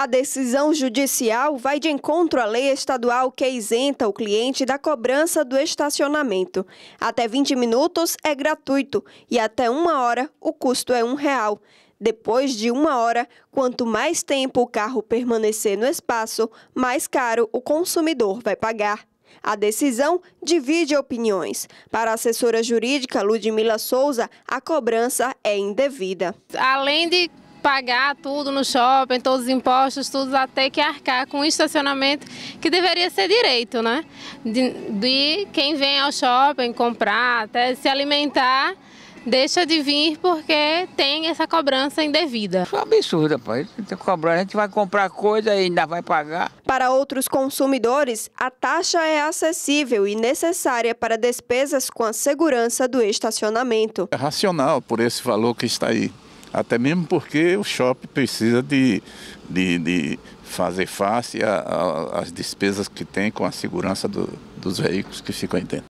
A decisão judicial vai de encontro à lei estadual que isenta o cliente da cobrança do estacionamento. Até 20 minutos é gratuito e até uma hora o custo é um real. Depois de uma hora, quanto mais tempo o carro permanecer no espaço, mais caro o consumidor vai pagar. A decisão divide opiniões. Para a assessora jurídica Ludmila Souza, a cobrança é indevida. Além de pagar tudo no shopping, todos os impostos, tudo, até que arcar com o estacionamento que deveria ser direito, né? De, de quem vem ao shopping comprar, até se alimentar, deixa de vir porque tem essa cobrança indevida. Isso é um absurdo, rapaz. a gente vai comprar coisa e ainda vai pagar. Para outros consumidores, a taxa é acessível e necessária para despesas com a segurança do estacionamento. É racional por esse valor que está aí até mesmo porque o shopping precisa de, de, de fazer face às despesas que tem com a segurança do, dos veículos que ficam aí dentro.